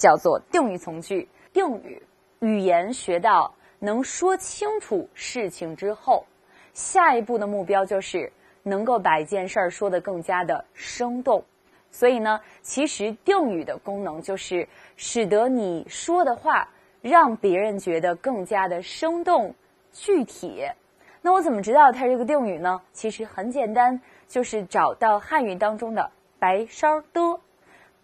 叫做定语从句。定语，语言学到能说清楚事情之后，下一步的目标就是能够把一件事儿说的更加的生动。所以呢，其实定语的功能就是使得你说的话让别人觉得更加的生动具体。那我怎么知道它是个定语呢？其实很简单，就是找到汉语当中的“白烧”的。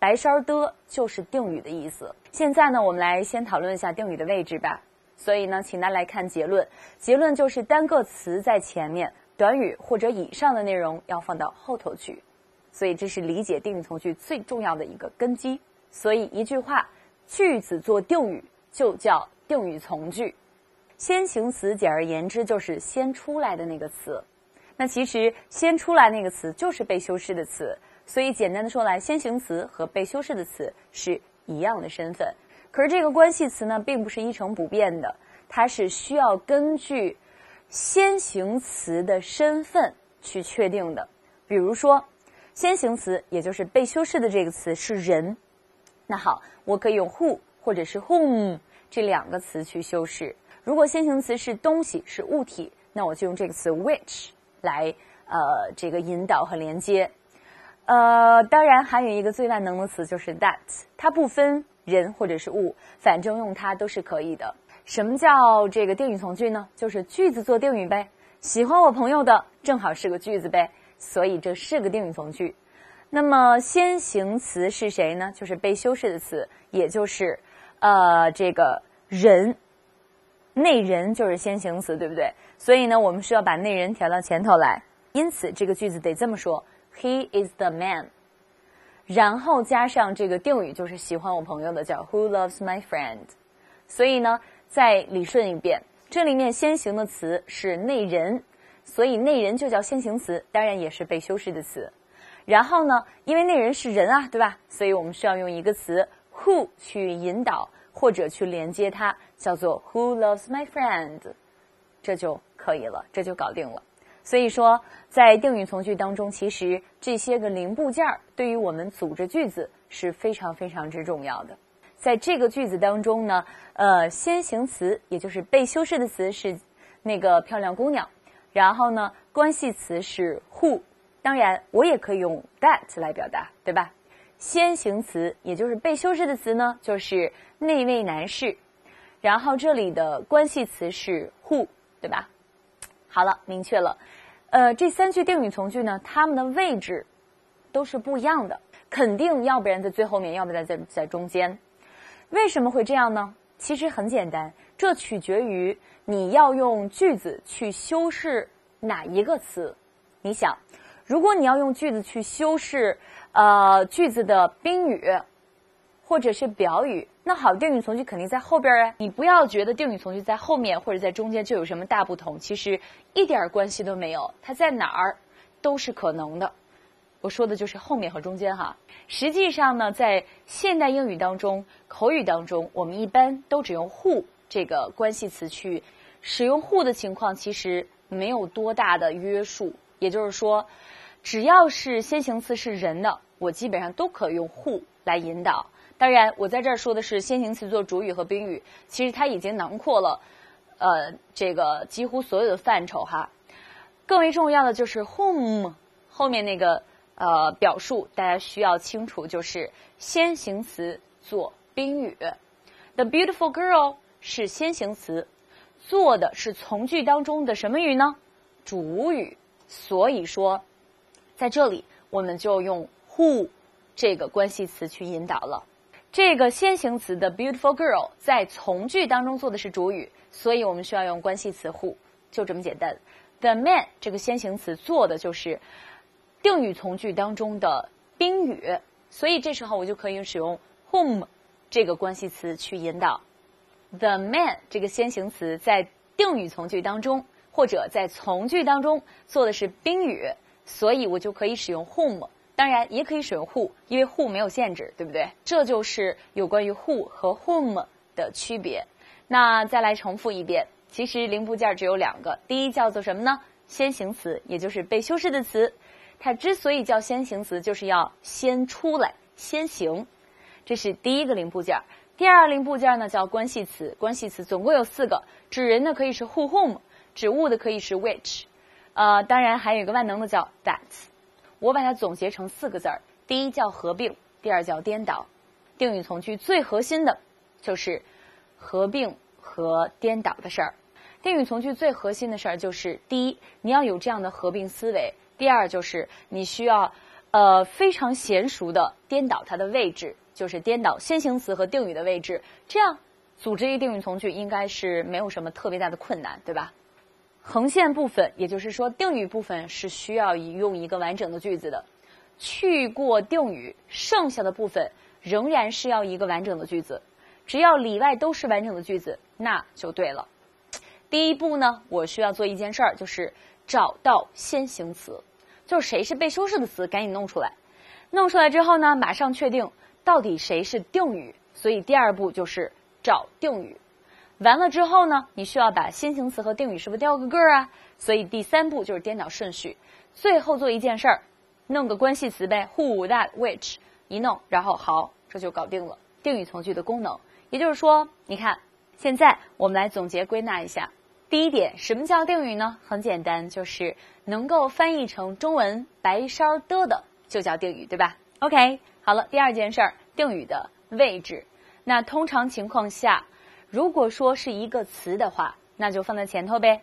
白烧的就是定语的意思。现在呢，我们来先讨论一下定语的位置吧。所以呢，请大家来看结论。结论就是单个词在前面，短语或者以上的内容要放到后头去。所以，这是理解定语从句最重要的一个根基。所以，一句话，句子做定语就叫定语从句。先行词，简而言之，就是先出来的那个词。那其实，先出来那个词就是被修饰的词。所以，简单的说来，先行词和被修饰的词是一样的身份。可是，这个关系词呢，并不是一成不变的，它是需要根据先行词的身份去确定的。比如说，先行词也就是被修饰的这个词是人，那好，我可以用 who 或者是 whom 这两个词去修饰。如果先行词是东西，是物体，那我就用这个词 which 来呃这个引导和连接。呃，当然还有一个最万能的词就是 that，它不分人或者是物，反正用它都是可以的。什么叫这个定语从句呢？就是句子做定语呗。喜欢我朋友的正好是个句子呗，所以这是个定语从句。那么先行词是谁呢？就是被修饰的词，也就是呃这个人，那人就是先行词，对不对？所以呢，我们需要把那人调到前头来，因此这个句子得这么说。He is the man，然后加上这个定语就是喜欢我朋友的，叫 Who loves my friend。所以呢，再理顺一遍，这里面先行的词是那人，所以那人就叫先行词，当然也是被修饰的词。然后呢，因为那人是人啊，对吧？所以我们需要用一个词 Who 去引导或者去连接它，叫做 Who loves my friend，这就可以了，这就搞定了。所以说，在定语从句当中，其实这些个零部件儿对于我们组织句子是非常非常之重要的。在这个句子当中呢，呃，先行词也就是被修饰的词是那个漂亮姑娘，然后呢，关系词是 who。当然，我也可以用 that 来表达，对吧？先行词也就是被修饰的词呢，就是那位男士，然后这里的关系词是 who，对吧？好了，明确了。呃，这三句定语从句呢，它们的位置都是不一样的，肯定要不然在最后面，要不然在在中间。为什么会这样呢？其实很简单，这取决于你要用句子去修饰哪一个词。你想，如果你要用句子去修饰呃句子的宾语。或者是表语，那好，定语从句肯定在后边儿啊。你不要觉得定语从句在后面或者在中间就有什么大不同，其实一点儿关系都没有，它在哪儿都是可能的。我说的就是后面和中间哈。实际上呢，在现代英语当中，口语当中，我们一般都只用 who 这个关系词去使用 who 的情况，其实没有多大的约束。也就是说，只要是先行词是人的，我基本上都可以用 who 来引导。当然，我在这儿说的是先行词做主语和宾语，其实它已经囊括了，呃，这个几乎所有的范畴哈。更为重要的就是 whom 后面那个呃表述，大家需要清楚就是先行词做宾语，the beautiful girl 是先行词，做的是从句当中的什么语呢？主语。所以说，在这里我们就用 who 这个关系词去引导了。这个先行词的 beautiful girl 在从句当中做的是主语，所以我们需要用关系词 who，就这么简单。the man 这个先行词做的就是定语从句当中的宾语，所以这时候我就可以使用 whom 这个关系词去引导。the man 这个先行词在定语从句当中或者在从句当中做的是宾语，所以我就可以使用 whom。当然也可以使用 who，因为 who 没有限制，对不对？这就是有关于 who 和 whom 的区别。那再来重复一遍，其实零部件只有两个。第一叫做什么呢？先行词，也就是被修饰的词。它之所以叫先行词，就是要先出来先行。这是第一个零部件。第二零部件呢叫关系词，关系词总共有四个。指人的可以是 who whom，指物的可以是 which，呃，当然还有一个万能的叫 that。我把它总结成四个字儿：第一叫合并，第二叫颠倒。定语从句最核心的就是合并和颠倒的事儿。定语从句最核心的事儿就是：第一，你要有这样的合并思维；第二，就是你需要呃非常娴熟的颠倒它的位置，就是颠倒先行词和定语的位置。这样组织一个定语从句，应该是没有什么特别大的困难，对吧？横线部分，也就是说定语部分是需要用一个完整的句子的。去过定语，剩下的部分仍然是要一个完整的句子。只要里外都是完整的句子，那就对了。第一步呢，我需要做一件事儿，就是找到先行词，就是谁是被修饰的词，赶紧弄出来。弄出来之后呢，马上确定到底谁是定语。所以第二步就是找定语。完了之后呢，你需要把先行词和定语是不是调个个儿啊？所以第三步就是颠倒顺序，最后做一件事儿，弄个关系词呗，who that which 一弄，然后好，这就搞定了定语从句的功能。也就是说，你看，现在我们来总结归纳一下：第一点，什么叫定语呢？很简单，就是能够翻译成中文“白烧的”的就叫定语，对吧？OK，好了，第二件事儿，定语的位置，那通常情况下。如果说是一个词的话，那就放在前头呗。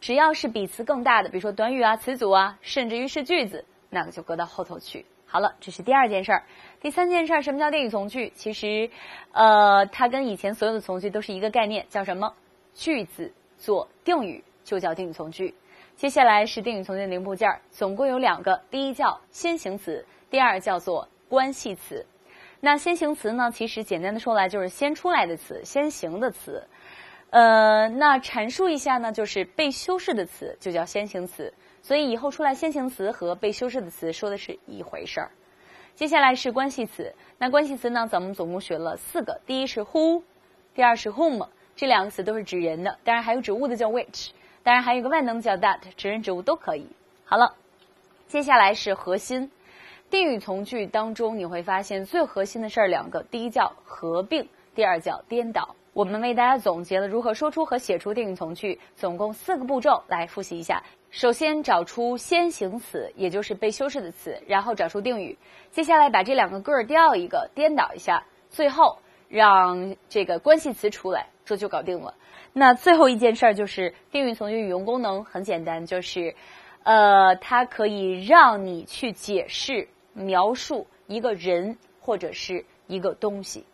只要是比词更大的，比如说短语啊、词组啊，甚至于是句子，那个就搁到后头去。好了，这是第二件事儿。第三件事儿，什么叫定语从句？其实，呃，它跟以前所有的从句都是一个概念，叫什么？句子做定语就叫定语从句。接下来是定语从句的零部件，总共有两个。第一叫先行词，第二叫做关系词。那先行词呢？其实简单的说来就是先出来的词，先行的词。呃，那阐述一下呢，就是被修饰的词就叫先行词。所以以后出来先行词和被修饰的词说的是一回事儿。接下来是关系词。那关系词呢，咱们总共学了四个。第一是 who，第二是 whom，这两个词都是指人的。当然还有指物的叫 which。当然还有个万能的叫 that，指人指物都可以。好了，接下来是核心。定语从句当中，你会发现最核心的事儿两个：第一叫合并，第二叫颠倒。我们为大家总结了如何说出和写出定语从句，总共四个步骤来复习一下。首先找出先行词，也就是被修饰的词，然后找出定语，接下来把这两个个儿调一个，颠倒一下，最后让这个关系词出来，这就搞定了。那最后一件事儿就是定语从句语用功能很简单，就是，呃，它可以让你去解释。描述一个人或者是一个东西。